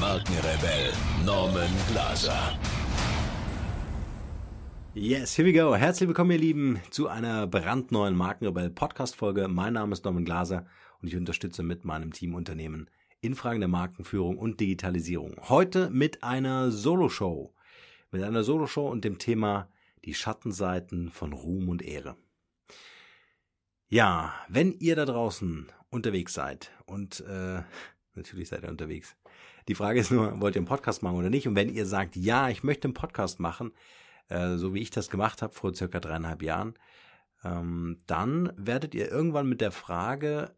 Markenrebell Norman Glaser. Yes, here we go. Herzlich willkommen, ihr Lieben, zu einer brandneuen Markenrebell Podcast-Folge. Mein Name ist Norman Glaser und ich unterstütze mit meinem Team Unternehmen in Fragen der Markenführung und Digitalisierung. Heute mit einer Solo-Show. Mit einer Solo-Show und dem Thema die Schattenseiten von Ruhm und Ehre. Ja, wenn ihr da draußen unterwegs seid und äh, natürlich seid ihr unterwegs die Frage ist nur, wollt ihr einen Podcast machen oder nicht? Und wenn ihr sagt, ja, ich möchte einen Podcast machen, äh, so wie ich das gemacht habe vor circa dreieinhalb Jahren, ähm, dann werdet ihr irgendwann mit der Frage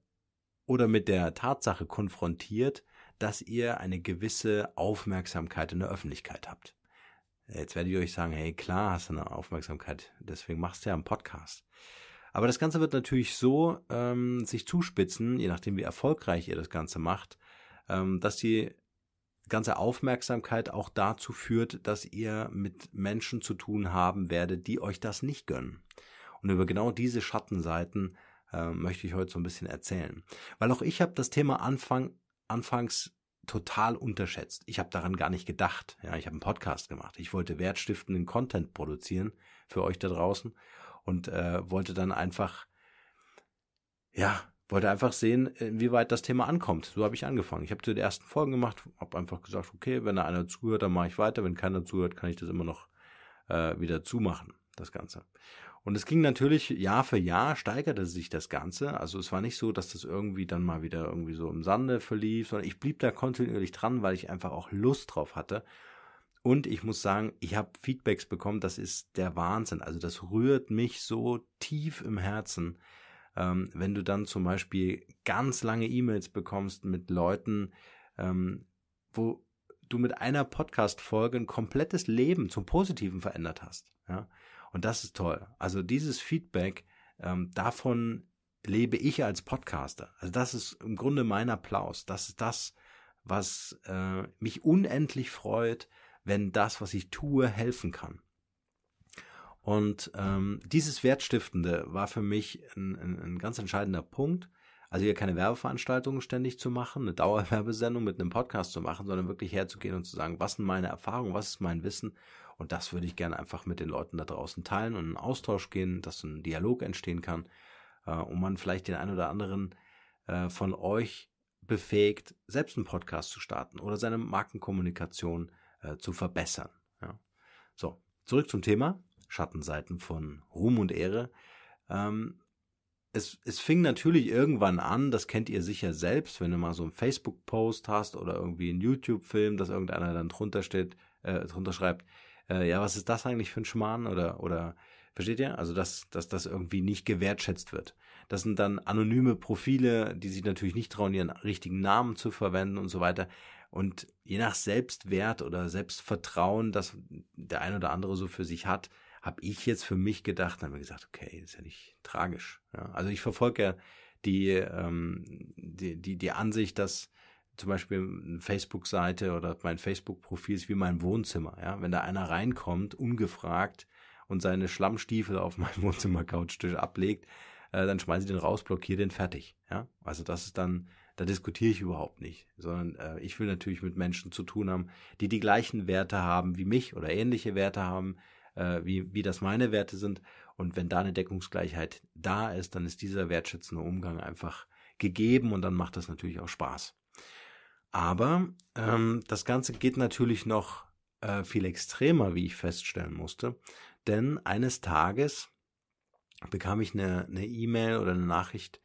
oder mit der Tatsache konfrontiert, dass ihr eine gewisse Aufmerksamkeit in der Öffentlichkeit habt. Jetzt werdet ihr euch sagen, hey, klar hast du eine Aufmerksamkeit, deswegen machst du ja einen Podcast. Aber das Ganze wird natürlich so ähm, sich zuspitzen, je nachdem wie erfolgreich ihr das Ganze macht, ähm, dass die ganze Aufmerksamkeit auch dazu führt, dass ihr mit Menschen zu tun haben werdet, die euch das nicht gönnen. Und über genau diese Schattenseiten äh, möchte ich heute so ein bisschen erzählen. Weil auch ich habe das Thema Anfang, anfangs total unterschätzt. Ich habe daran gar nicht gedacht. Ja, ich habe einen Podcast gemacht. Ich wollte wertstiftenden Content produzieren für euch da draußen und äh, wollte dann einfach ja wollte einfach sehen, äh, inwieweit das Thema ankommt. So habe ich angefangen. Ich habe zu den ersten Folgen gemacht, habe einfach gesagt, okay, wenn da einer zuhört, dann mache ich weiter. Wenn keiner zuhört, kann ich das immer noch äh, wieder zumachen, das Ganze. Und es ging natürlich Jahr für Jahr steigerte sich das Ganze. Also es war nicht so, dass das irgendwie dann mal wieder irgendwie so im Sande verlief, sondern ich blieb da kontinuierlich dran, weil ich einfach auch Lust drauf hatte. Und ich muss sagen, ich habe Feedbacks bekommen, das ist der Wahnsinn. Also das rührt mich so tief im Herzen. Ähm, wenn du dann zum Beispiel ganz lange E-Mails bekommst mit Leuten, ähm, wo du mit einer Podcast-Folge ein komplettes Leben zum Positiven verändert hast. Ja? Und das ist toll. Also dieses Feedback, ähm, davon lebe ich als Podcaster. Also das ist im Grunde mein Applaus. Das ist das, was äh, mich unendlich freut, wenn das, was ich tue, helfen kann. Und ähm, dieses Wertstiftende war für mich ein, ein, ein ganz entscheidender Punkt. Also hier keine Werbeveranstaltungen ständig zu machen, eine Dauerwerbesendung mit einem Podcast zu machen, sondern wirklich herzugehen und zu sagen, was sind meine Erfahrungen, was ist mein Wissen? Und das würde ich gerne einfach mit den Leuten da draußen teilen und in Austausch gehen, dass ein Dialog entstehen kann äh, und man vielleicht den einen oder anderen äh, von euch befähigt, selbst einen Podcast zu starten oder seine Markenkommunikation äh, zu verbessern. Ja. So, zurück zum Thema. Schattenseiten von Ruhm und Ehre. Ähm, es, es fing natürlich irgendwann an, das kennt ihr sicher selbst, wenn du mal so einen Facebook-Post hast oder irgendwie einen YouTube-Film, dass irgendeiner dann drunter steht, äh, drunter schreibt, äh, ja, was ist das eigentlich für ein Schmarrn oder, oder, versteht ihr? Also, dass, dass das irgendwie nicht gewertschätzt wird. Das sind dann anonyme Profile, die sich natürlich nicht trauen, ihren richtigen Namen zu verwenden und so weiter. Und je nach Selbstwert oder Selbstvertrauen, das der ein oder andere so für sich hat, habe ich jetzt für mich gedacht, dann haben wir gesagt, okay, ist ja nicht tragisch. Ja, also ich verfolge ja die, ähm, die, die, die Ansicht, dass zum Beispiel eine Facebook-Seite oder mein Facebook-Profil ist wie mein Wohnzimmer. Ja? Wenn da einer reinkommt, ungefragt und seine Schlammstiefel auf meinem Wohnzimmer-Couchtisch ablegt, äh, dann schmeiße ich den raus, blockiere den fertig. Ja? Also das ist dann, da diskutiere ich überhaupt nicht, sondern äh, ich will natürlich mit Menschen zu tun haben, die die gleichen Werte haben wie mich oder ähnliche Werte haben, äh, wie, wie das meine Werte sind. Und wenn da eine Deckungsgleichheit da ist, dann ist dieser wertschätzende Umgang einfach gegeben und dann macht das natürlich auch Spaß. Aber ähm, das Ganze geht natürlich noch äh, viel extremer, wie ich feststellen musste. Denn eines Tages bekam ich eine E-Mail e oder eine Nachricht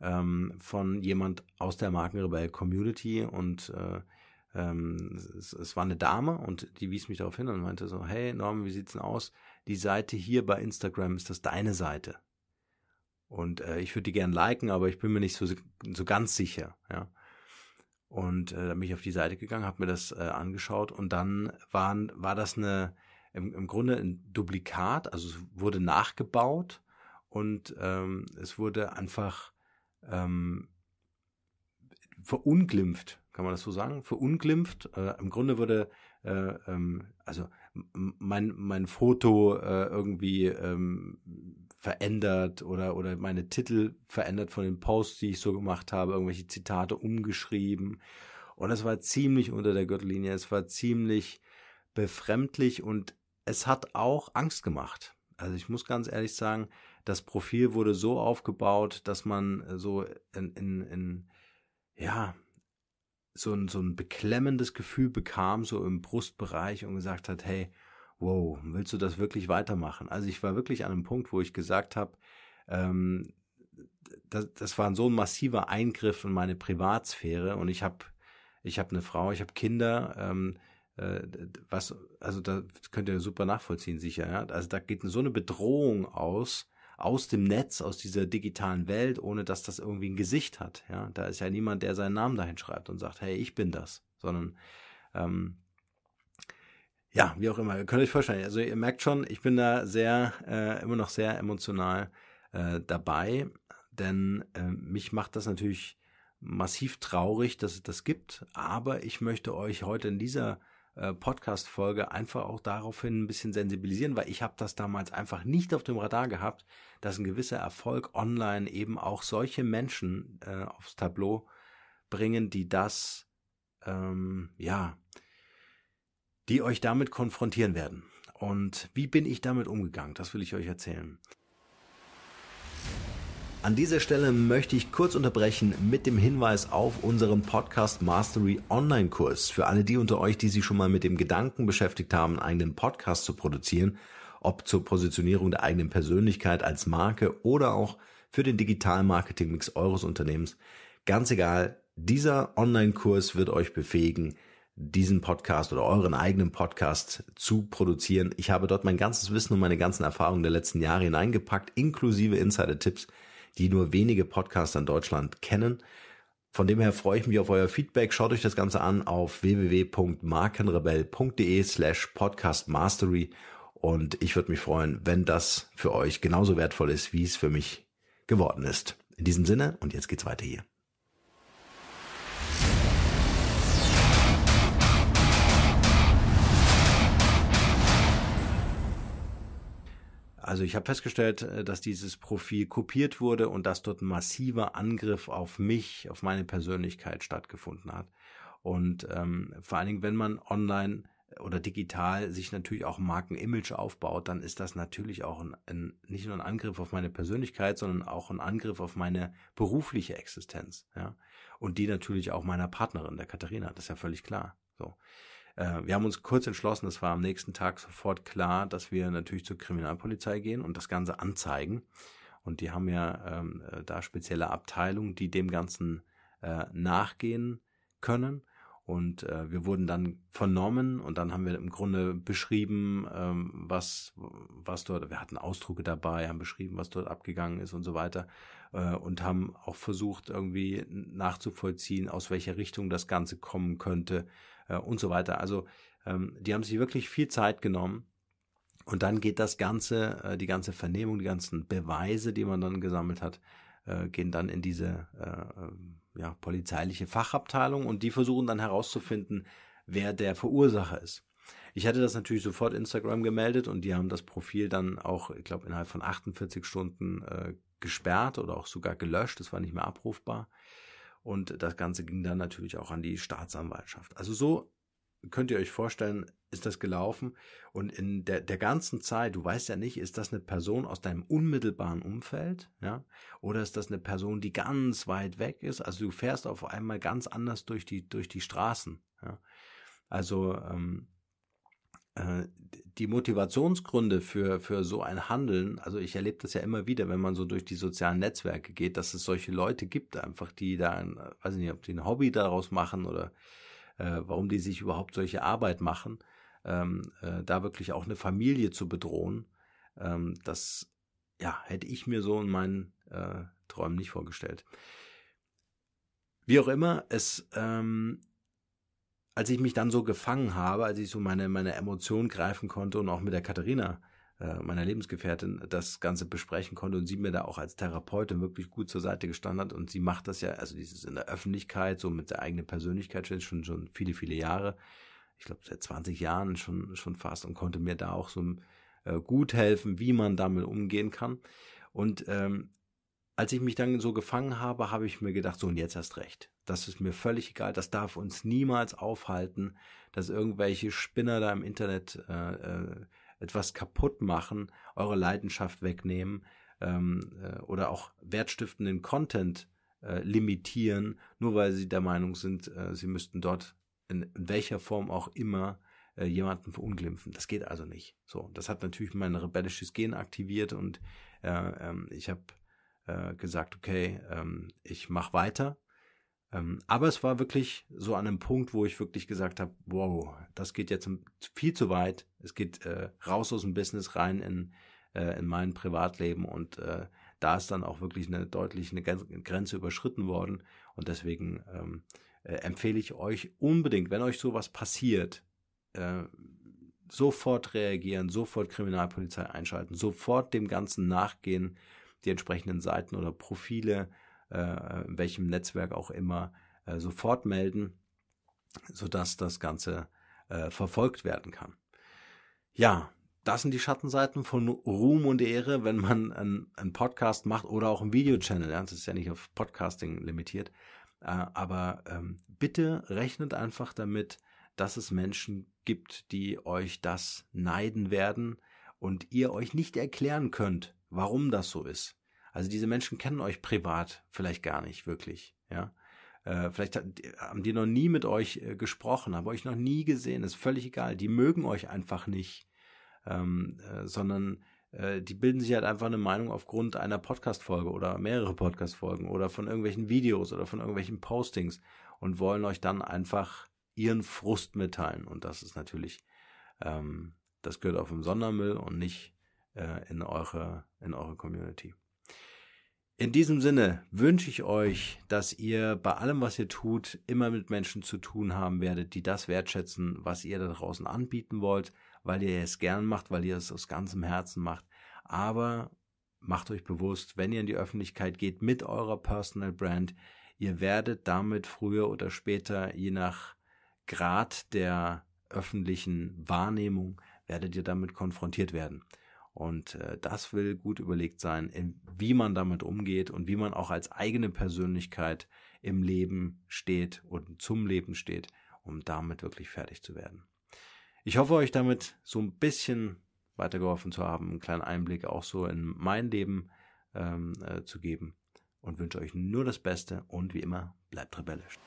ähm, von jemand aus der Markenrebell Community und äh, ähm, es, es, war eine Dame und die wies mich darauf hin und meinte so, hey Norman, wie sieht's denn aus? Die Seite hier bei Instagram, ist das deine Seite? Und äh, ich würde die gern liken, aber ich bin mir nicht so, so ganz sicher, ja. Und äh, dann bin ich auf die Seite gegangen, habe mir das äh, angeschaut und dann waren, war das eine, im, im Grunde ein Duplikat, also es wurde nachgebaut und ähm, es wurde einfach ähm, verunglimpft, kann man das so sagen? Verunglimpft. Äh, Im Grunde wurde äh, ähm, also mein, mein Foto äh, irgendwie ähm, verändert oder, oder meine Titel verändert von den Posts, die ich so gemacht habe, irgendwelche Zitate umgeschrieben. Und es war ziemlich unter der Gürtellinie, es war ziemlich befremdlich und es hat auch Angst gemacht. Also ich muss ganz ehrlich sagen, das Profil wurde so aufgebaut, dass man so in, in, in ja, so ein, so ein beklemmendes Gefühl bekam, so im Brustbereich und gesagt hat, hey, wow, willst du das wirklich weitermachen? Also ich war wirklich an einem Punkt, wo ich gesagt habe, ähm, das, das war so ein massiver Eingriff in meine Privatsphäre und ich habe ich habe eine Frau, ich habe Kinder, ähm, äh, was, also da könnt ihr super nachvollziehen, sicher, ja? Also da geht so eine Bedrohung aus, aus dem Netz, aus dieser digitalen Welt, ohne dass das irgendwie ein Gesicht hat. Ja, da ist ja niemand, der seinen Namen dahin schreibt und sagt, hey, ich bin das, sondern ähm, ja, wie auch immer, ihr könnt euch vorstellen. Also ihr merkt schon, ich bin da sehr, äh, immer noch sehr emotional äh, dabei, denn äh, mich macht das natürlich massiv traurig, dass es das gibt. Aber ich möchte euch heute in dieser äh, Podcast-Folge einfach auch daraufhin ein bisschen sensibilisieren, weil ich habe das damals einfach nicht auf dem Radar gehabt, dass ein gewisser Erfolg online eben auch solche Menschen äh, aufs Tableau bringen, die das, ähm, ja, die euch damit konfrontieren werden. Und wie bin ich damit umgegangen? Das will ich euch erzählen. An dieser Stelle möchte ich kurz unterbrechen mit dem Hinweis auf unseren Podcast Mastery Online-Kurs. Für alle die unter euch, die sich schon mal mit dem Gedanken beschäftigt haben, einen eigenen Podcast zu produzieren, ob zur Positionierung der eigenen Persönlichkeit als Marke oder auch für den Digital-Marketing-Mix eures Unternehmens. Ganz egal, dieser Online-Kurs wird euch befähigen, diesen Podcast oder euren eigenen Podcast zu produzieren. Ich habe dort mein ganzes Wissen und meine ganzen Erfahrungen der letzten Jahre hineingepackt, inklusive Insider-Tipps, die nur wenige Podcaster in Deutschland kennen. Von dem her freue ich mich auf euer Feedback. Schaut euch das Ganze an auf www.markenrebell.de slash podcastmastery und ich würde mich freuen, wenn das für euch genauso wertvoll ist, wie es für mich geworden ist. In diesem Sinne, und jetzt geht's weiter hier. Also ich habe festgestellt, äh, dass dieses Profil kopiert wurde und dass dort ein massiver Angriff auf mich, auf meine Persönlichkeit stattgefunden hat. Und ähm, vor allen Dingen, wenn man online äh, oder digital sich natürlich auch Markenimage aufbaut, dann ist das natürlich auch ein, ein, nicht nur ein Angriff auf meine Persönlichkeit, sondern auch ein Angriff auf meine berufliche Existenz. Ja? Und die natürlich auch meiner Partnerin, der Katharina, das ist ja völlig klar. So. Äh, wir haben uns kurz entschlossen, es war am nächsten Tag sofort klar, dass wir natürlich zur Kriminalpolizei gehen und das Ganze anzeigen. Und die haben ja ähm, äh, da spezielle Abteilungen, die dem Ganzen äh, nachgehen können. Und äh, wir wurden dann vernommen und dann haben wir im Grunde beschrieben, ähm, was, was dort, wir hatten Ausdrucke dabei, haben beschrieben, was dort abgegangen ist und so weiter. Äh, und haben auch versucht, irgendwie nachzuvollziehen, aus welcher Richtung das Ganze kommen könnte, äh, und so weiter. Also ähm, die haben sich wirklich viel Zeit genommen. Und dann geht das Ganze, äh, die ganze Vernehmung, die ganzen Beweise, die man dann gesammelt hat, äh, gehen dann in diese äh, äh ja, polizeiliche Fachabteilung und die versuchen dann herauszufinden, wer der Verursacher ist. Ich hatte das natürlich sofort Instagram gemeldet und die haben das Profil dann auch, ich glaube, innerhalb von 48 Stunden äh, gesperrt oder auch sogar gelöscht. Es war nicht mehr abrufbar. Und das Ganze ging dann natürlich auch an die Staatsanwaltschaft. Also so könnt ihr euch vorstellen, ist das gelaufen. Und in der, der ganzen Zeit, du weißt ja nicht, ist das eine Person aus deinem unmittelbaren Umfeld, ja? Oder ist das eine Person, die ganz weit weg ist? Also du fährst auf einmal ganz anders durch die, durch die Straßen, ja? Also, ähm, äh, die Motivationsgründe für, für so ein Handeln, also ich erlebe das ja immer wieder, wenn man so durch die sozialen Netzwerke geht, dass es solche Leute gibt, einfach die da, ein, weiß nicht, ob die ein Hobby daraus machen oder äh, warum die sich überhaupt solche Arbeit machen, ähm, äh, da wirklich auch eine Familie zu bedrohen, ähm, das ja, hätte ich mir so in meinen äh, Träumen nicht vorgestellt. Wie auch immer, es ähm, als ich mich dann so gefangen habe, als ich so meine, meine Emotionen greifen konnte und auch mit der Katharina, äh, meiner Lebensgefährtin, das Ganze besprechen konnte und sie mir da auch als Therapeutin wirklich gut zur Seite gestanden hat. Und sie macht das ja, also dieses in der Öffentlichkeit, so mit der eigenen Persönlichkeit schon, schon viele, viele Jahre. Ich glaube, seit 20 Jahren schon, schon fast und konnte mir da auch so äh, gut helfen, wie man damit umgehen kann. Und ähm, als ich mich dann so gefangen habe, habe ich mir gedacht, so und jetzt erst recht das ist mir völlig egal, das darf uns niemals aufhalten, dass irgendwelche Spinner da im Internet äh, äh, etwas kaputt machen, eure Leidenschaft wegnehmen ähm, äh, oder auch wertstiftenden Content äh, limitieren, nur weil sie der Meinung sind, äh, sie müssten dort in, in, welcher Form auch immer äh, jemanden verunglimpfen. Das geht also nicht. So, das hat natürlich mein rebellisches Gen aktiviert und ähm, ich habe gesagt, okay, ähm, ich mache weiter ähm, aber es war wirklich so an einem Punkt, wo ich wirklich gesagt habe, wow, das geht jetzt viel zu weit. Es geht äh, raus aus dem Business rein in, äh, in mein Privatleben und äh, da ist dann auch wirklich eine deutliche eine Grenze überschritten worden. Und deswegen ähm, äh, empfehle ich euch unbedingt, wenn euch sowas passiert, äh, sofort reagieren, sofort Kriminalpolizei einschalten, sofort dem Ganzen nachgehen, die entsprechenden Seiten oder Profile äh, in welchem Netzwerk auch immer, äh, sofort melden, sodass das Ganze äh, verfolgt werden kann. Ja, das sind die Schattenseiten von Ruhm und Ehre, wenn man einen, Podcast macht oder auch einen Videochannel. Ja, das ist ja nicht auf Podcasting limitiert. aber ähm, bitte rechnet einfach damit, dass es Menschen gibt, die euch das neiden werden und ihr euch nicht erklären könnt, warum das so ist. Also diese Menschen kennen euch privat vielleicht gar nicht wirklich, ja. Äh, vielleicht haben die noch nie mit euch äh, gesprochen, haben euch noch nie gesehen, ist völlig egal. Die mögen euch einfach nicht, ähm, äh, sondern die bilden sich halt einfach eine Meinung aufgrund einer Podcast-Folge oder mehrere Podcast-Folgen oder von irgendwelchen Videos oder von irgendwelchen Postings und wollen euch dann einfach ihren Frust mitteilen. Und das ist natürlich, ähm, das gehört auf dem Sondermüll und nicht in eure, in eure Community. In diesem Sinne wünsche ich euch, dass ihr bei allem, was ihr tut, immer mit Menschen zu tun haben werdet, die das wertschätzen, was ihr da draußen anbieten wollt, weil ihr es gern macht, weil ihr es aus ganzem Herzen macht. Aber macht euch bewusst, wenn ihr in die Öffentlichkeit geht mit eurer Personal Brand, ihr werdet damit früher oder später, je nach Grad der öffentlichen Wahrnehmung, werdet ihr damit konfrontiert werden. Und äh, das will gut überlegt sein, in, wie man damit umgeht und wie man auch als eigene Persönlichkeit im Leben steht und zum Leben steht, um damit wirklich fertig zu werden. Ich hoffe, euch damit so ein bisschen weitergeholfen zu haben, einen kleinen Einblick auch so in mein Leben ähm, äh, zu geben und wünsche euch nur das Beste und wie immer bleibt rebellisch.